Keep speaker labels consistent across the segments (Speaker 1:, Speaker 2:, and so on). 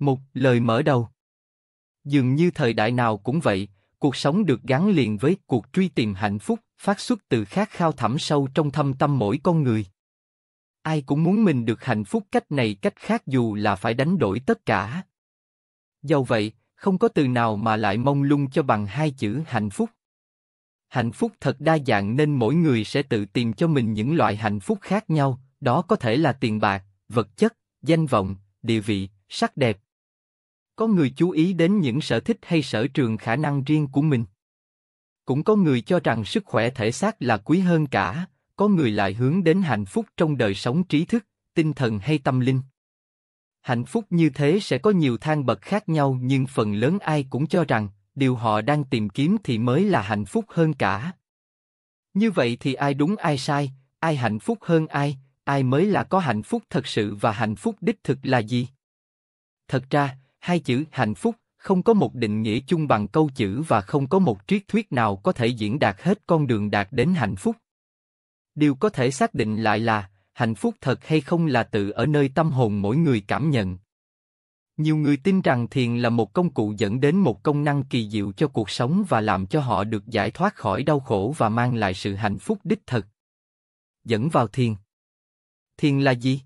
Speaker 1: Một lời mở đầu. Dường như thời đại nào cũng vậy, cuộc sống được gắn liền với cuộc truy tìm hạnh phúc, phát xuất từ khát khao thẳm sâu trong thâm tâm mỗi con người. Ai cũng muốn mình được hạnh phúc cách này cách khác dù là phải đánh đổi tất cả. Do vậy, không có từ nào mà lại mong lung cho bằng hai chữ hạnh phúc. Hạnh phúc thật đa dạng nên mỗi người sẽ tự tìm cho mình những loại hạnh phúc khác nhau, đó có thể là tiền bạc, vật chất, danh vọng, địa vị, sắc đẹp, có người chú ý đến những sở thích hay sở trường khả năng riêng của mình. Cũng có người cho rằng sức khỏe thể xác là quý hơn cả, có người lại hướng đến hạnh phúc trong đời sống trí thức, tinh thần hay tâm linh. Hạnh phúc như thế sẽ có nhiều thang bậc khác nhau nhưng phần lớn ai cũng cho rằng điều họ đang tìm kiếm thì mới là hạnh phúc hơn cả. Như vậy thì ai đúng ai sai, ai hạnh phúc hơn ai, ai mới là có hạnh phúc thật sự và hạnh phúc đích thực là gì? Thật ra, hai chữ hạnh phúc không có một định nghĩa chung bằng câu chữ và không có một triết thuyết nào có thể diễn đạt hết con đường đạt đến hạnh phúc. Điều có thể xác định lại là, hạnh phúc thật hay không là tự ở nơi tâm hồn mỗi người cảm nhận. Nhiều người tin rằng thiền là một công cụ dẫn đến một công năng kỳ diệu cho cuộc sống và làm cho họ được giải thoát khỏi đau khổ và mang lại sự hạnh phúc đích thực. Dẫn vào thiền. Thiền là gì?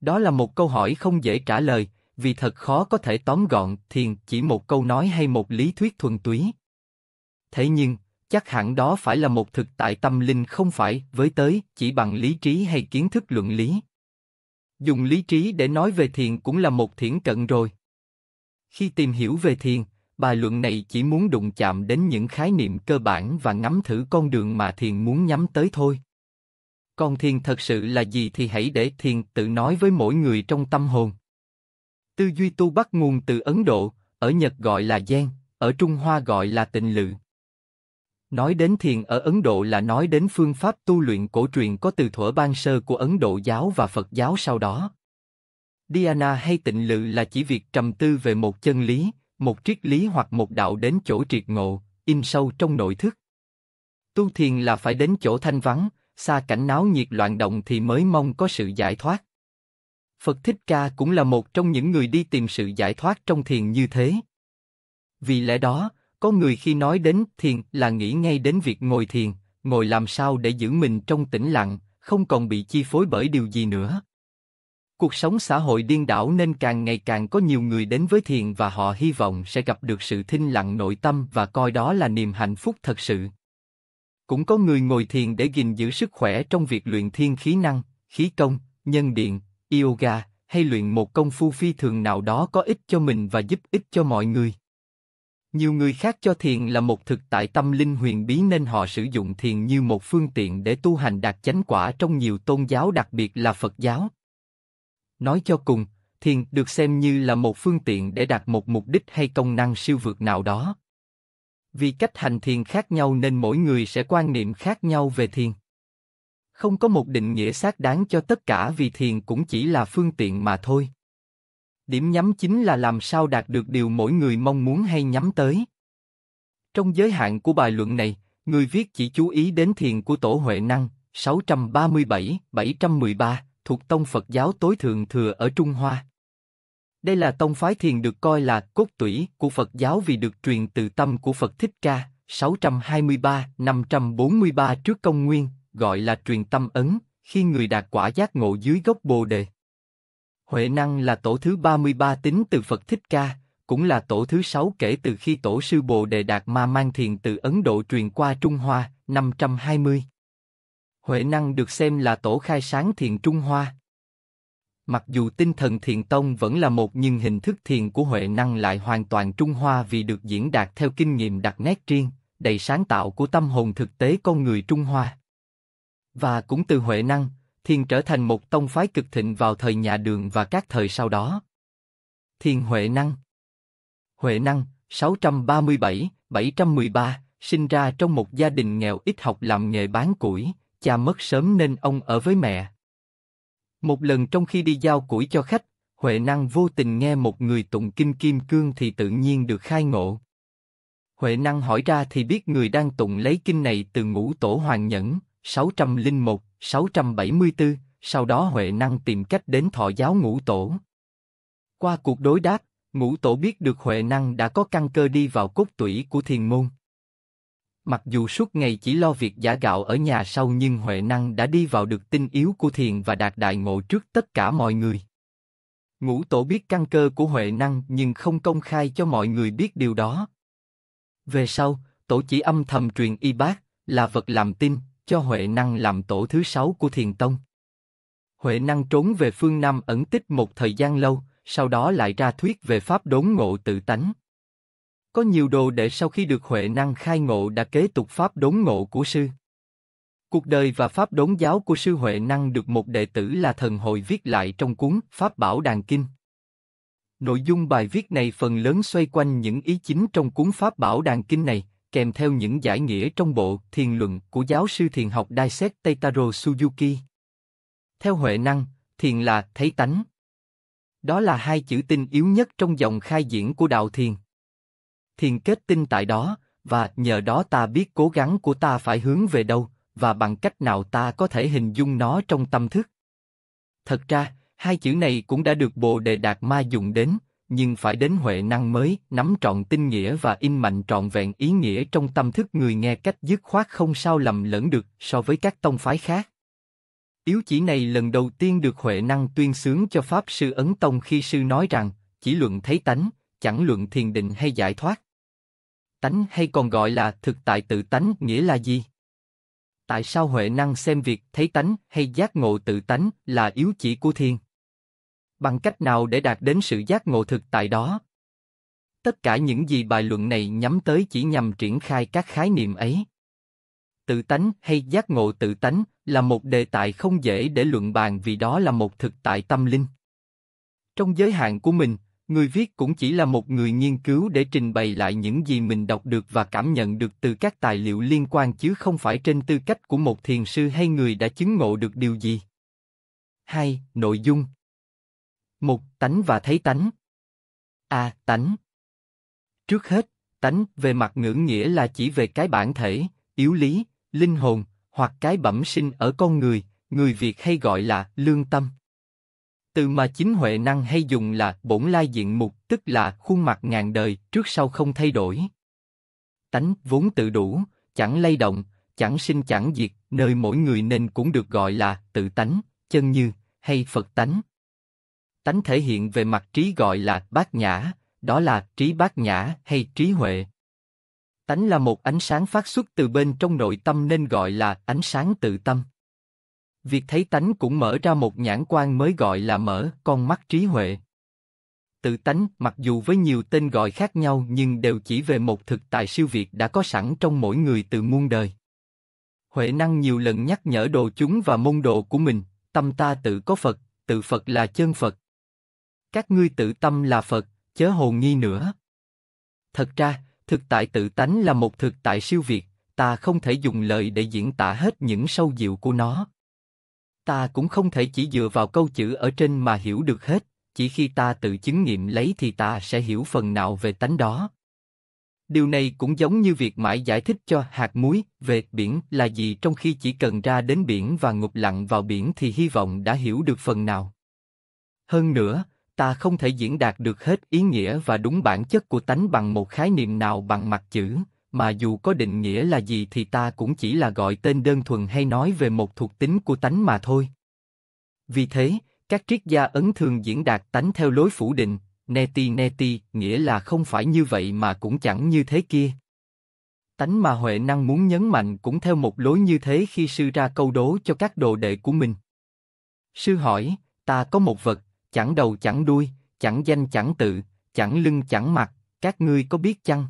Speaker 1: Đó là một câu hỏi không dễ trả lời, vì thật khó có thể tóm gọn thiền chỉ một câu nói hay một lý thuyết thuần túy. Thế nhưng, chắc hẳn đó phải là một thực tại tâm linh không phải với tới chỉ bằng lý trí hay kiến thức luận lý. Dùng lý trí để nói về thiền cũng là một thiển cận rồi. Khi tìm hiểu về thiền, bài luận này chỉ muốn đụng chạm đến những khái niệm cơ bản và ngắm thử con đường mà thiền muốn nhắm tới thôi. Còn thiền thật sự là gì thì hãy để thiền tự nói với mỗi người trong tâm hồn. Tư duy tu bắt nguồn từ Ấn Độ, ở Nhật gọi là gen, ở Trung Hoa gọi là tịnh lự. Nói đến thiền ở Ấn Độ là nói đến phương pháp tu luyện cổ truyền có từ thuở ban sơ của Ấn Độ giáo và Phật giáo sau đó. Diana hay tịnh lự là chỉ việc trầm tư về một chân lý, một triết lý hoặc một đạo đến chỗ triệt ngộ, in sâu trong nội thức. Tu thiền là phải đến chỗ thanh vắng, xa cảnh náo nhiệt loạn động thì mới mong có sự giải thoát. Phật Thích Ca cũng là một trong những người đi tìm sự giải thoát trong thiền như thế. Vì lẽ đó, có người khi nói đến thiền là nghĩ ngay đến việc ngồi thiền, ngồi làm sao để giữ mình trong tĩnh lặng, không còn bị chi phối bởi điều gì nữa. Cuộc sống xã hội điên đảo nên càng ngày càng có nhiều người đến với thiền và họ hy vọng sẽ gặp được sự thinh lặng nội tâm và coi đó là niềm hạnh phúc thật sự. Cũng có người ngồi thiền để gìn giữ sức khỏe trong việc luyện thiên khí năng, khí công, nhân điện, yoga hay luyện một công phu phi thường nào đó có ích cho mình và giúp ích cho mọi người. Nhiều người khác cho thiền là một thực tại tâm linh huyền bí nên họ sử dụng thiền như một phương tiện để tu hành đạt chánh quả trong nhiều tôn giáo đặc biệt là Phật giáo. Nói cho cùng, thiền được xem như là một phương tiện để đạt một mục đích hay công năng siêu vượt nào đó. Vì cách hành thiền khác nhau nên mỗi người sẽ quan niệm khác nhau về thiền không có một định nghĩa xác đáng cho tất cả vì thiền cũng chỉ là phương tiện mà thôi. Điểm nhắm chính là làm sao đạt được điều mỗi người mong muốn hay nhắm tới. Trong giới hạn của bài luận này, người viết chỉ chú ý đến thiền của Tổ Huệ Năng, 637-713, thuộc tông Phật giáo tối thượng thừa ở Trung Hoa. Đây là tông phái thiền được coi là cốt tủy của Phật giáo vì được truyền từ tâm của Phật Thích Ca, 623-543 trước công nguyên, gọi là truyền tâm ấn, khi người đạt quả giác ngộ dưới gốc Bồ đề. Huệ năng là tổ thứ 33 tính từ Phật Thích Ca, cũng là tổ thứ 6 kể từ khi tổ sư Bồ đề đạt ma mang thiền từ Ấn Độ truyền qua Trung Hoa, 520. Huệ năng được xem là tổ khai sáng thiền Trung Hoa. Mặc dù tinh thần thiền tông vẫn là một nhưng hình thức thiền của Huệ năng lại hoàn toàn Trung Hoa vì được diễn đạt theo kinh nghiệm đặc nét riêng, đầy sáng tạo của tâm hồn thực tế con người Trung Hoa. Và cũng từ Huệ Năng, Thiền trở thành một tông phái cực thịnh vào thời nhà đường và các thời sau đó. Thiền Huệ Năng Huệ Năng, 637-713, sinh ra trong một gia đình nghèo ít học làm nghề bán củi, cha mất sớm nên ông ở với mẹ. Một lần trong khi đi giao củi cho khách, Huệ Năng vô tình nghe một người tụng kinh Kim Cương thì tự nhiên được khai ngộ. Huệ Năng hỏi ra thì biết người đang tụng lấy kinh này từ ngũ tổ hoàng nhẫn, 601, 674, sau đó Huệ Năng tìm cách đến thọ giáo ngũ tổ. Qua cuộc đối đáp, ngũ tổ biết được Huệ Năng đã có căn cơ đi vào cốt tủy của thiền môn. Mặc dù suốt ngày chỉ lo việc giả gạo ở nhà sau nhưng Huệ Năng đã đi vào được tinh yếu của thiền và đạt đại ngộ trước tất cả mọi người. Ngũ tổ biết căn cơ của Huệ Năng nhưng không công khai cho mọi người biết điều đó. Về sau, tổ chỉ âm thầm truyền y bác, là vật làm tin, cho Huệ Năng làm tổ thứ sáu của Thiền Tông. Huệ Năng trốn về phương Nam ẩn tích một thời gian lâu, sau đó lại ra thuyết về Pháp đốn ngộ tự tánh. Có nhiều đồ để sau khi được Huệ Năng khai ngộ đã kế tục Pháp đốn ngộ của sư. Cuộc đời và Pháp đốn giáo của sư Huệ Năng được một đệ tử là thần hội viết lại trong cuốn Pháp Bảo Đàn Kinh. Nội dung bài viết này phần lớn xoay quanh những ý chính trong cuốn Pháp Bảo Đàn Kinh này, kèm theo những giải nghĩa trong bộ Thiền luận của giáo sư thiền học Daiset Teitaro Suzuki. Theo Huệ năng, thiền là thấy tánh. Đó là hai chữ tinh yếu nhất trong dòng khai diễn của đạo thiền. Thiền kết tinh tại đó, và nhờ đó ta biết cố gắng của ta phải hướng về đâu, và bằng cách nào ta có thể hình dung nó trong tâm thức. Thật ra, hai chữ này cũng đã được bộ Đề Đạt Ma dùng đến, nhưng phải đến huệ năng mới nắm trọn tinh nghĩa và in mạnh trọn vẹn ý nghĩa trong tâm thức người nghe cách dứt khoát không sao lầm lẫn được so với các tông phái khác. Yếu chỉ này lần đầu tiên được Huệ Năng tuyên sướng cho Pháp Sư Ấn Tông khi sư nói rằng, chỉ luận thấy tánh, chẳng luận thiền định hay giải thoát. Tánh hay còn gọi là thực tại tự tánh nghĩa là gì? Tại sao Huệ Năng xem việc thấy tánh hay giác ngộ tự tánh là yếu chỉ của thiền? bằng cách nào để đạt đến sự giác ngộ thực tại đó. Tất cả những gì bài luận này nhắm tới chỉ nhằm triển khai các khái niệm ấy. Tự tánh hay giác ngộ tự tánh là một đề tài không dễ để luận bàn vì đó là một thực tại tâm linh. Trong giới hạn của mình, người viết cũng chỉ là một người nghiên cứu để trình bày lại những gì mình đọc được và cảm nhận được từ các tài liệu liên quan chứ không phải trên tư cách của một thiền sư hay người đã chứng ngộ được điều gì. 2. Nội dung một, tánh và thấy tánh. À, tánh. Trước hết, tánh về mặt ngữ nghĩa là chỉ về cái bản thể, yếu lý, linh hồn, hoặc cái bẩm sinh ở con người, người Việt hay gọi là lương tâm. Từ mà chính Huệ Năng hay dùng là bổn lai diện mục, tức là khuôn mặt ngàn đời, trước sau không thay đổi. Tánh vốn tự đủ, chẳng lay động, chẳng sinh chẳng diệt, nơi mỗi người nên cũng được gọi là tự tánh, chân như, hay Phật tánh tánh thể hiện về mặt trí gọi là bát nhã, đó là trí bát nhã hay trí huệ. Tánh là một ánh sáng phát xuất từ bên trong nội tâm nên gọi là ánh sáng tự tâm. Việc thấy tánh cũng mở ra một nhãn quan mới gọi là mở con mắt trí huệ. Tự tánh, mặc dù với nhiều tên gọi khác nhau nhưng đều chỉ về một thực tại siêu việt đã có sẵn trong mỗi người từ muôn đời. Huệ năng nhiều lần nhắc nhở đồ chúng và môn đồ của mình, tâm ta tự có Phật, tự Phật là chân Phật, các ngươi tự tâm là Phật, chớ hồ nghi nữa. Thật ra, thực tại tự tánh là một thực tại siêu việt, ta không thể dùng lời để diễn tả hết những sâu diệu của nó. Ta cũng không thể chỉ dựa vào câu chữ ở trên mà hiểu được hết, chỉ khi ta tự chứng nghiệm lấy thì ta sẽ hiểu phần nào về tánh đó. Điều này cũng giống như việc mãi giải thích cho hạt muối về biển là gì trong khi chỉ cần ra đến biển và ngụp lặng vào biển thì hy vọng đã hiểu được phần nào. Hơn nữa, ta không thể diễn đạt được hết ý nghĩa và đúng bản chất của tánh bằng một khái niệm nào bằng mặt chữ, mà dù có định nghĩa là gì thì ta cũng chỉ là gọi tên đơn thuần hay nói về một thuộc tính của tánh mà thôi. Vì thế, các triết gia ấn thường diễn đạt tánh theo lối phủ định, neti neti nghĩa là không phải như vậy mà cũng chẳng như thế kia. Tánh mà Huệ Năng muốn nhấn mạnh cũng theo một lối như thế khi sư ra câu đố cho các đồ đệ của mình. Sư hỏi, ta có một vật, chẳng đầu chẳng đuôi, chẳng danh chẳng tự, chẳng lưng chẳng mặt, các ngươi có biết chăng?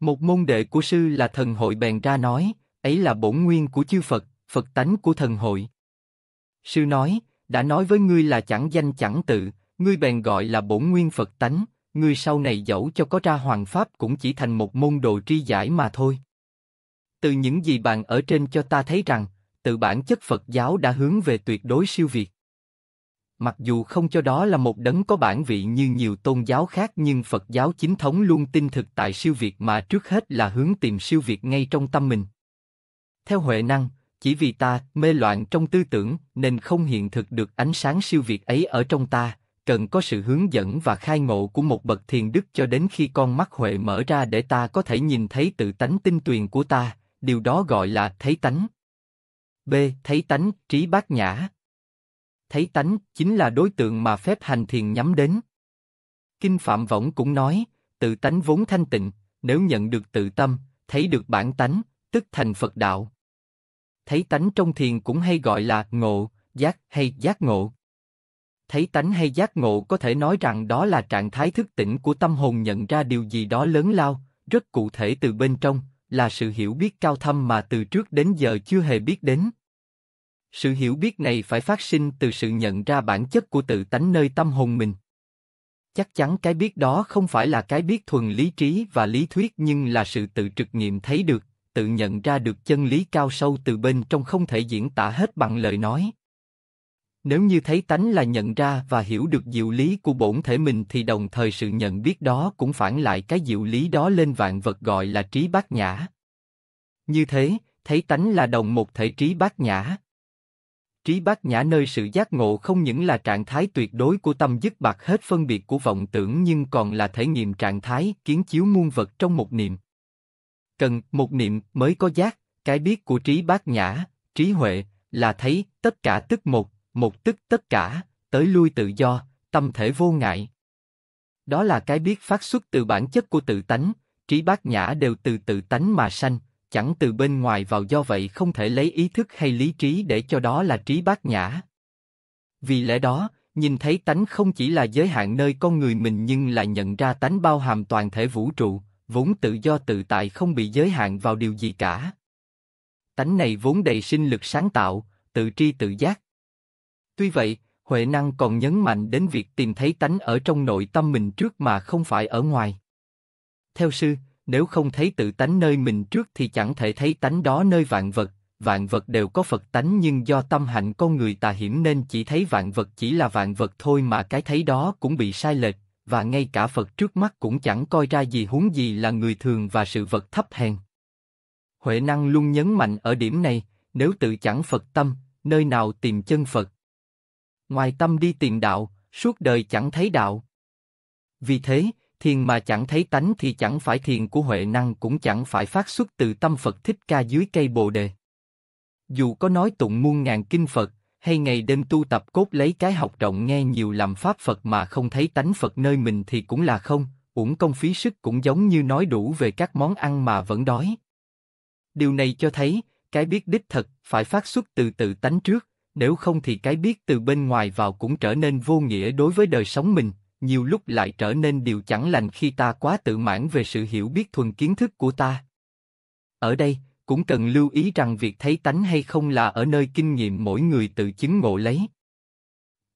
Speaker 1: Một môn đệ của sư là thần hội bèn ra nói, ấy là bổn nguyên của chư Phật, Phật tánh của thần hội. Sư nói, đã nói với ngươi là chẳng danh chẳng tự, ngươi bèn gọi là bổn nguyên Phật tánh, ngươi sau này dẫu cho có ra hoàng pháp cũng chỉ thành một môn đồ tri giải mà thôi. Từ những gì bạn ở trên cho ta thấy rằng, tự bản chất Phật giáo đã hướng về tuyệt đối siêu việt. Mặc dù không cho đó là một đấng có bản vị như nhiều tôn giáo khác nhưng Phật giáo chính thống luôn tin thực tại siêu việt mà trước hết là hướng tìm siêu việt ngay trong tâm mình. Theo Huệ Năng, chỉ vì ta mê loạn trong tư tưởng nên không hiện thực được ánh sáng siêu việt ấy ở trong ta, cần có sự hướng dẫn và khai ngộ của một bậc thiền đức cho đến khi con mắt Huệ mở ra để ta có thể nhìn thấy tự tánh tinh tuyền của ta, điều đó gọi là thấy tánh. B. Thấy tánh, trí bát nhã thấy tánh chính là đối tượng mà phép hành thiền nhắm đến. Kinh Phạm Võng cũng nói, tự tánh vốn thanh tịnh, nếu nhận được tự tâm, thấy được bản tánh, tức thành Phật đạo. Thấy tánh trong thiền cũng hay gọi là ngộ, giác hay giác ngộ. Thấy tánh hay giác ngộ có thể nói rằng đó là trạng thái thức tỉnh của tâm hồn nhận ra điều gì đó lớn lao, rất cụ thể từ bên trong, là sự hiểu biết cao thâm mà từ trước đến giờ chưa hề biết đến. Sự hiểu biết này phải phát sinh từ sự nhận ra bản chất của tự tánh nơi tâm hồn mình. Chắc chắn cái biết đó không phải là cái biết thuần lý trí và lý thuyết nhưng là sự tự trực nghiệm thấy được, tự nhận ra được chân lý cao sâu từ bên trong không thể diễn tả hết bằng lời nói. Nếu như thấy tánh là nhận ra và hiểu được diệu lý của bổn thể mình thì đồng thời sự nhận biết đó cũng phản lại cái diệu lý đó lên vạn vật gọi là trí bát nhã. Như thế, thấy tánh là đồng một thể trí bát nhã trí bát nhã nơi sự giác ngộ không những là trạng thái tuyệt đối của tâm dứt bạc hết phân biệt của vọng tưởng nhưng còn là thể nghiệm trạng thái kiến chiếu muôn vật trong một niệm. Cần một niệm mới có giác, cái biết của trí bát nhã, trí huệ, là thấy tất cả tức một, một tức tất cả, tới lui tự do, tâm thể vô ngại. Đó là cái biết phát xuất từ bản chất của tự tánh, trí bát nhã đều từ tự tánh mà sanh, chẳng từ bên ngoài vào do vậy không thể lấy ý thức hay lý trí để cho đó là trí bát nhã. Vì lẽ đó, nhìn thấy tánh không chỉ là giới hạn nơi con người mình nhưng là nhận ra tánh bao hàm toàn thể vũ trụ, vốn tự do tự tại không bị giới hạn vào điều gì cả. Tánh này vốn đầy sinh lực sáng tạo, tự tri tự giác. Tuy vậy, Huệ năng còn nhấn mạnh đến việc tìm thấy tánh ở trong nội tâm mình trước mà không phải ở ngoài. Theo sư, nếu không thấy tự tánh nơi mình trước thì chẳng thể thấy tánh đó nơi vạn vật, vạn vật đều có Phật tánh nhưng do tâm hạnh con người tà hiểm nên chỉ thấy vạn vật chỉ là vạn vật thôi mà cái thấy đó cũng bị sai lệch, và ngay cả Phật trước mắt cũng chẳng coi ra gì huống gì là người thường và sự vật thấp hèn. Huệ năng luôn nhấn mạnh ở điểm này, nếu tự chẳng Phật tâm, nơi nào tìm chân Phật. Ngoài tâm đi tìm đạo, suốt đời chẳng thấy đạo. Vì thế, thiền mà chẳng thấy tánh thì chẳng phải thiền của huệ năng cũng chẳng phải phát xuất từ tâm Phật thích ca dưới cây bồ đề. Dù có nói tụng muôn ngàn kinh Phật, hay ngày đêm tu tập cốt lấy cái học rộng nghe nhiều làm pháp Phật mà không thấy tánh Phật nơi mình thì cũng là không, uổng công phí sức cũng giống như nói đủ về các món ăn mà vẫn đói. Điều này cho thấy, cái biết đích thật phải phát xuất từ tự tánh trước, nếu không thì cái biết từ bên ngoài vào cũng trở nên vô nghĩa đối với đời sống mình, nhiều lúc lại trở nên điều chẳng lành khi ta quá tự mãn về sự hiểu biết thuần kiến thức của ta. Ở đây, cũng cần lưu ý rằng việc thấy tánh hay không là ở nơi kinh nghiệm mỗi người tự chứng ngộ lấy.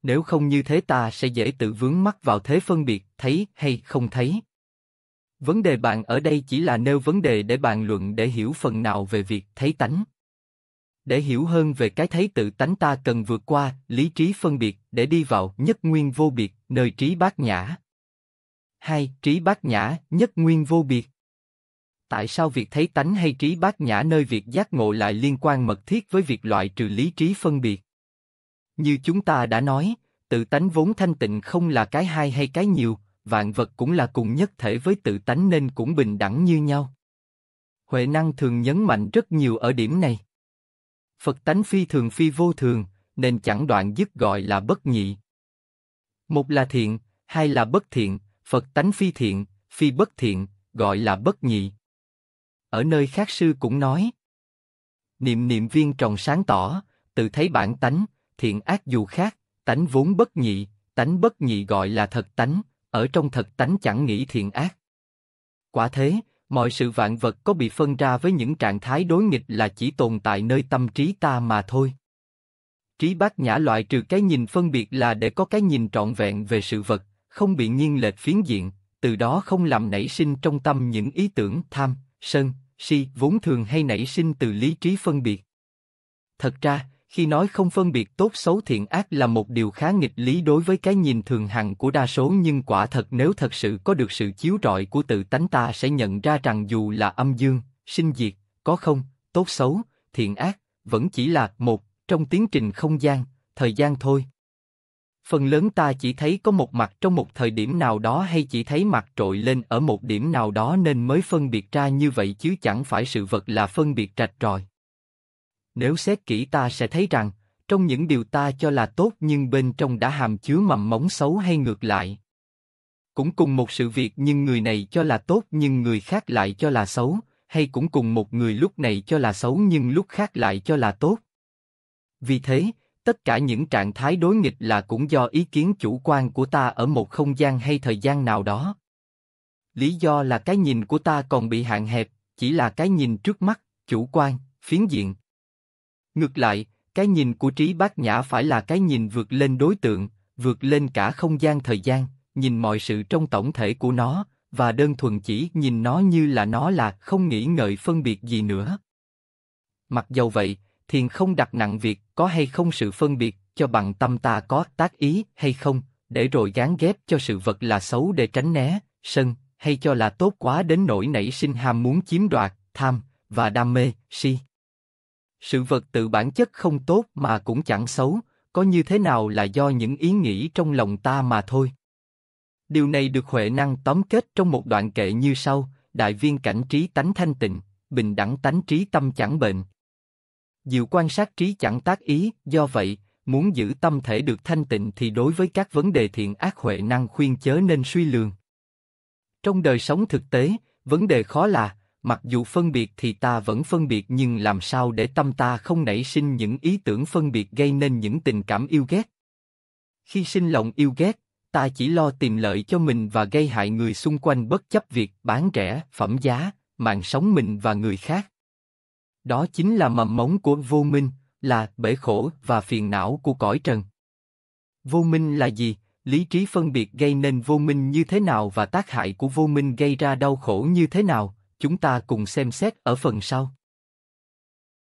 Speaker 1: Nếu không như thế ta sẽ dễ tự vướng mắc vào thế phân biệt thấy hay không thấy. Vấn đề bạn ở đây chỉ là nêu vấn đề để bàn luận để hiểu phần nào về việc thấy tánh. Để hiểu hơn về cái thấy tự tánh ta cần vượt qua lý trí phân biệt để đi vào nhất nguyên vô biệt nơi trí bát nhã. hai Trí bát nhã, nhất nguyên vô biệt. Tại sao việc thấy tánh hay trí bát nhã nơi việc giác ngộ lại liên quan mật thiết với việc loại trừ lý trí phân biệt? Như chúng ta đã nói, tự tánh vốn thanh tịnh không là cái hai hay cái nhiều, vạn vật cũng là cùng nhất thể với tự tánh nên cũng bình đẳng như nhau. Huệ năng thường nhấn mạnh rất nhiều ở điểm này. Phật tánh phi thường phi vô thường, nên chẳng đoạn dứt gọi là bất nhị, một là thiện, hai là bất thiện, Phật tánh phi thiện, phi bất thiện, gọi là bất nhị. Ở nơi khác sư cũng nói, niệm niệm viên tròn sáng tỏ, tự thấy bản tánh, thiện ác dù khác, tánh vốn bất nhị, tánh bất nhị gọi là thật tánh, ở trong thật tánh chẳng nghĩ thiện ác. Quả thế, mọi sự vạn vật có bị phân ra với những trạng thái đối nghịch là chỉ tồn tại nơi tâm trí ta mà thôi. Trí bát nhã loại trừ cái nhìn phân biệt là để có cái nhìn trọn vẹn về sự vật, không bị nghiêng lệch phiến diện, từ đó không làm nảy sinh trong tâm những ý tưởng tham, sân, si vốn thường hay nảy sinh từ lý trí phân biệt. Thật ra, khi nói không phân biệt tốt xấu thiện ác là một điều khá nghịch lý đối với cái nhìn thường hằng của đa số nhưng quả thật nếu thật sự có được sự chiếu rọi của tự tánh ta sẽ nhận ra rằng dù là âm dương, sinh diệt, có không, tốt xấu, thiện ác, vẫn chỉ là một trong tiến trình không gian, thời gian thôi. Phần lớn ta chỉ thấy có một mặt trong một thời điểm nào đó hay chỉ thấy mặt trội lên ở một điểm nào đó nên mới phân biệt ra như vậy chứ chẳng phải sự vật là phân biệt rạch ròi. Nếu xét kỹ ta sẽ thấy rằng, trong những điều ta cho là tốt nhưng bên trong đã hàm chứa mầm móng xấu hay ngược lại. Cũng cùng một sự việc nhưng người này cho là tốt nhưng người khác lại cho là xấu, hay cũng cùng một người lúc này cho là xấu nhưng lúc khác lại cho là tốt. Vì thế, tất cả những trạng thái đối nghịch là cũng do ý kiến chủ quan của ta ở một không gian hay thời gian nào đó. Lý do là cái nhìn của ta còn bị hạn hẹp, chỉ là cái nhìn trước mắt, chủ quan, phiến diện. Ngược lại, cái nhìn của trí bác nhã phải là cái nhìn vượt lên đối tượng, vượt lên cả không gian thời gian, nhìn mọi sự trong tổng thể của nó, và đơn thuần chỉ nhìn nó như là nó là không nghĩ ngợi phân biệt gì nữa. Mặc dầu vậy, thiền không đặt nặng việc có hay không sự phân biệt, cho bằng tâm ta có tác ý hay không, để rồi gán ghép cho sự vật là xấu để tránh né, sân, hay cho là tốt quá đến nỗi nảy sinh ham muốn chiếm đoạt, tham, và đam mê, si. Sự vật tự bản chất không tốt mà cũng chẳng xấu, có như thế nào là do những ý nghĩ trong lòng ta mà thôi. Điều này được Huệ Năng tóm kết trong một đoạn kệ như sau, đại viên cảnh trí tánh thanh tịnh, bình đẳng tánh trí tâm chẳng bệnh, dịu quan sát trí chẳng tác ý, do vậy, muốn giữ tâm thể được thanh tịnh thì đối với các vấn đề thiện ác huệ năng khuyên chớ nên suy lường. Trong đời sống thực tế, vấn đề khó là, mặc dù phân biệt thì ta vẫn phân biệt nhưng làm sao để tâm ta không nảy sinh những ý tưởng phân biệt gây nên những tình cảm yêu ghét. Khi sinh lòng yêu ghét, ta chỉ lo tìm lợi cho mình và gây hại người xung quanh bất chấp việc bán rẻ, phẩm giá, mạng sống mình và người khác. Đó chính là mầm mống của vô minh, là bể khổ và phiền não của cõi trần. Vô minh là gì? Lý trí phân biệt gây nên vô minh như thế nào và tác hại của vô minh gây ra đau khổ như thế nào? Chúng ta cùng xem xét ở phần sau.